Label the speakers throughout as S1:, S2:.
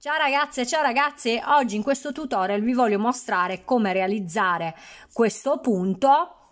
S1: Ciao ragazze, ciao ragazze, oggi in questo tutorial vi voglio mostrare come realizzare questo punto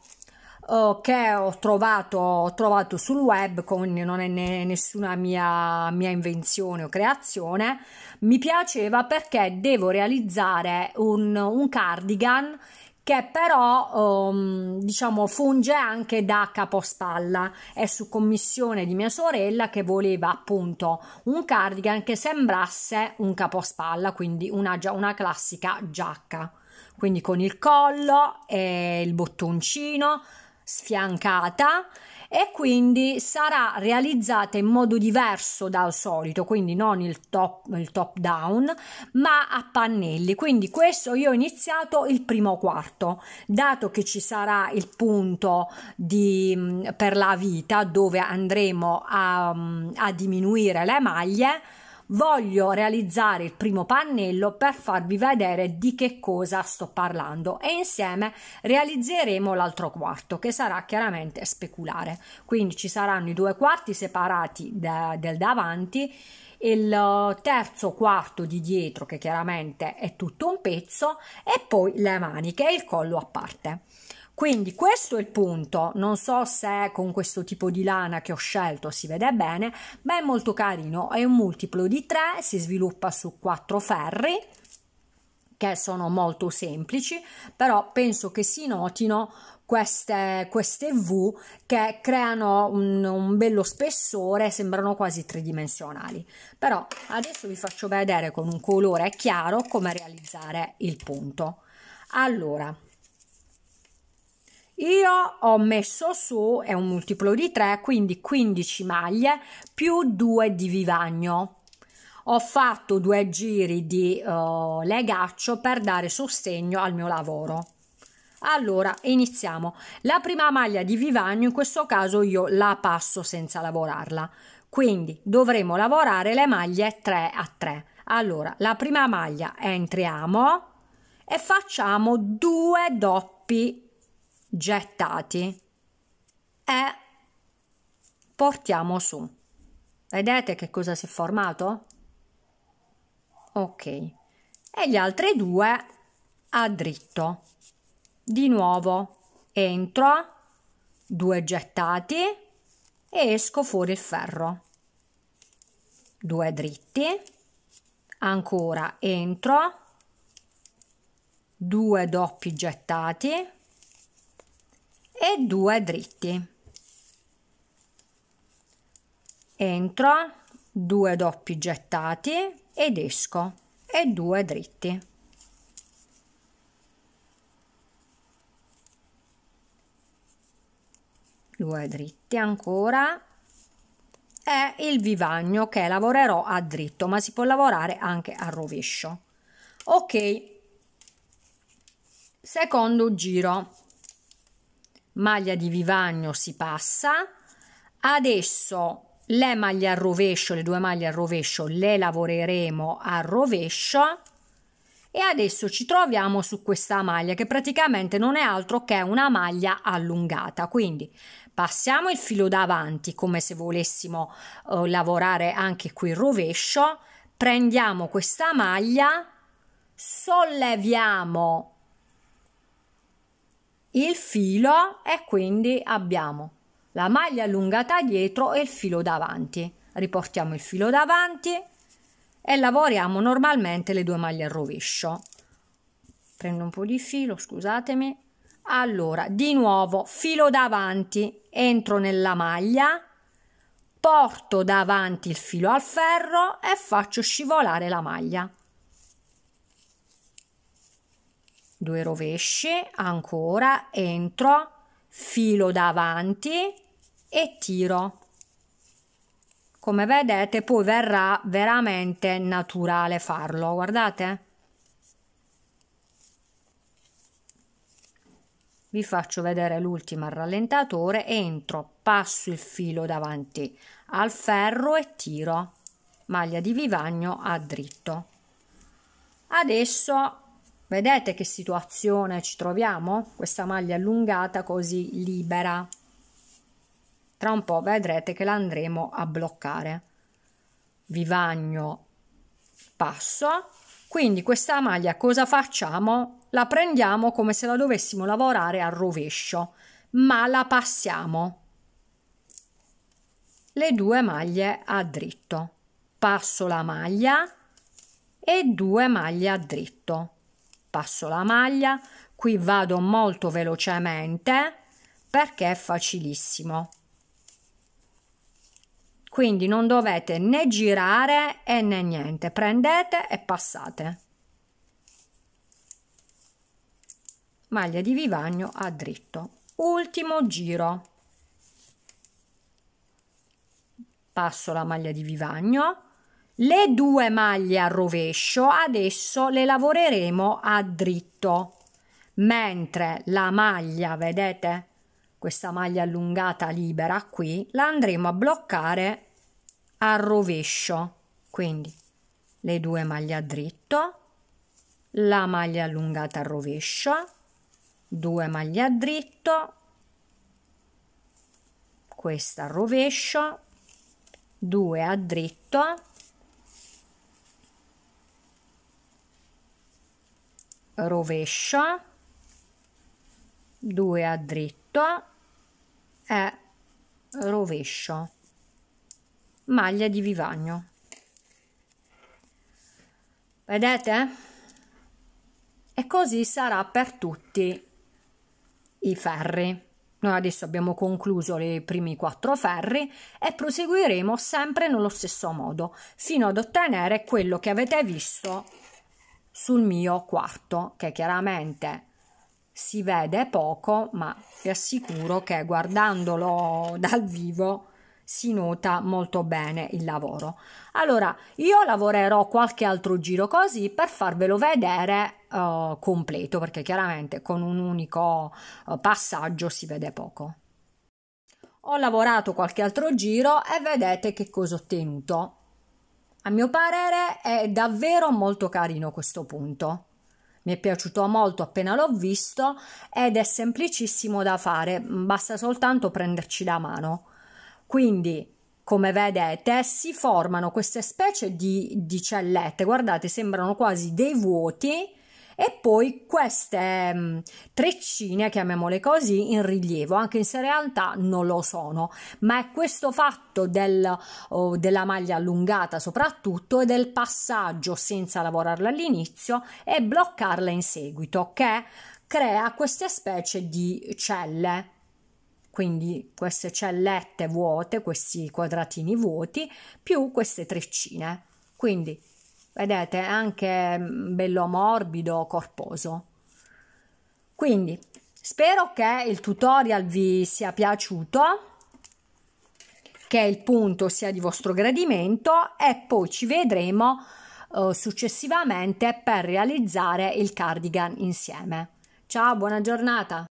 S1: eh, che ho trovato, ho trovato, sul web, con, non è ne, nessuna mia, mia, invenzione o creazione, mi piaceva perché devo realizzare un, un cardigan che però um, diciamo funge anche da capospalla. È su commissione di mia sorella che voleva appunto un cardigan che sembrasse un capospalla, quindi una, una classica giacca. Quindi con il collo e il bottoncino sfiancata e quindi sarà realizzata in modo diverso dal solito, quindi non il top, il top down, ma a pannelli. Quindi questo io ho iniziato il primo quarto, dato che ci sarà il punto di, per la vita dove andremo a, a diminuire le maglie voglio realizzare il primo pannello per farvi vedere di che cosa sto parlando e insieme realizzeremo l'altro quarto che sarà chiaramente speculare quindi ci saranno i due quarti separati da, del davanti il eh, terzo quarto di dietro che chiaramente è tutto un pezzo e poi le maniche e il collo a parte quindi questo è il punto, non so se con questo tipo di lana che ho scelto si vede bene, ma è molto carino, è un multiplo di 3, si sviluppa su 4 ferri che sono molto semplici, però penso che si notino queste, queste V che creano un, un bello spessore, sembrano quasi tridimensionali. Però adesso vi faccio vedere con un colore chiaro come realizzare il punto. Allora, io ho messo su, è un multiplo di 3, quindi 15 maglie più 2 di vivagno. Ho fatto due giri di uh, legaccio per dare sostegno al mio lavoro. Allora, iniziamo. La prima maglia di vivagno, in questo caso io la passo senza lavorarla. Quindi dovremo lavorare le maglie 3 a 3. Allora, la prima maglia entriamo e facciamo due doppi gettati e portiamo su. Vedete che cosa si è formato? Ok. E gli altri due a dritto. Di nuovo entro, due gettati e esco fuori il ferro. Due dritti, ancora entro, due doppi gettati e due dritti entro due doppi gettati ed esco e due dritti due dritti ancora è il vivagno che lavorerò a dritto ma si può lavorare anche a rovescio ok secondo giro maglia di vivagno si passa, adesso le maglie a rovescio, le due maglie a rovescio le lavoreremo a rovescio e adesso ci troviamo su questa maglia che praticamente non è altro che una maglia allungata quindi passiamo il filo davanti come se volessimo eh, lavorare anche qui il rovescio prendiamo questa maglia solleviamo il filo e quindi abbiamo la maglia allungata dietro e il filo davanti riportiamo il filo davanti e lavoriamo normalmente le due maglie al rovescio prendo un po di filo scusatemi allora di nuovo filo davanti entro nella maglia porto davanti il filo al ferro e faccio scivolare la maglia due rovesci, ancora, entro, filo davanti e tiro. Come vedete poi verrà veramente naturale farlo, guardate. Vi faccio vedere l'ultima rallentatore, entro, passo il filo davanti al ferro e tiro. Maglia di vivagno a dritto. Adesso Vedete che situazione ci troviamo? Questa maglia allungata così libera. Tra un po' vedrete che la andremo a bloccare. Vivagno, passo. Quindi questa maglia cosa facciamo? La prendiamo come se la dovessimo lavorare al rovescio, ma la passiamo. Le due maglie a dritto. Passo la maglia e due maglie a dritto passo la maglia, qui vado molto velocemente perché è facilissimo. Quindi non dovete né girare né niente, prendete e passate. Maglia di vivagno a dritto. Ultimo giro. Passo la maglia di vivagno le due maglie a rovescio adesso le lavoreremo a dritto, mentre la maglia, vedete, questa maglia allungata libera qui, la andremo a bloccare a rovescio. Quindi le due maglie a dritto, la maglia allungata a rovescio, due maglie a dritto, questa a rovescio, due a dritto, rovescio, 2 a dritto e rovescio maglia di vivagno vedete e così sarà per tutti i ferri noi adesso abbiamo concluso i primi quattro ferri e proseguiremo sempre nello stesso modo fino ad ottenere quello che avete visto sul mio quarto, che chiaramente si vede poco, ma vi assicuro che guardandolo dal vivo si nota molto bene il lavoro. Allora, io lavorerò qualche altro giro così per farvelo vedere uh, completo, perché chiaramente con un unico uh, passaggio si vede poco. Ho lavorato qualche altro giro e vedete che cosa ho ottenuto. A mio parere è davvero molto carino questo punto. Mi è piaciuto molto appena l'ho visto ed è semplicissimo da fare, basta soltanto prenderci la mano. Quindi, come vedete, si formano queste specie di, di cellette, guardate, sembrano quasi dei vuoti e poi queste mh, mm, treccine, chiamiamole così, in rilievo, anche se in realtà non lo sono, ma è questo fatto del, oh, della maglia allungata soprattutto e del passaggio senza lavorarla all'inizio e bloccarla in seguito che crea queste specie di celle quindi queste cellette vuote, questi quadratini vuoti, più queste treccine. Quindi vedete, anche mm, bello morbido, corposo. Quindi, spero che il tutorial vi sia piaciuto che il punto sia di vostro gradimento e poi ci vedremo eh, successivamente per realizzare il cardigan insieme. Ciao, buona giornata!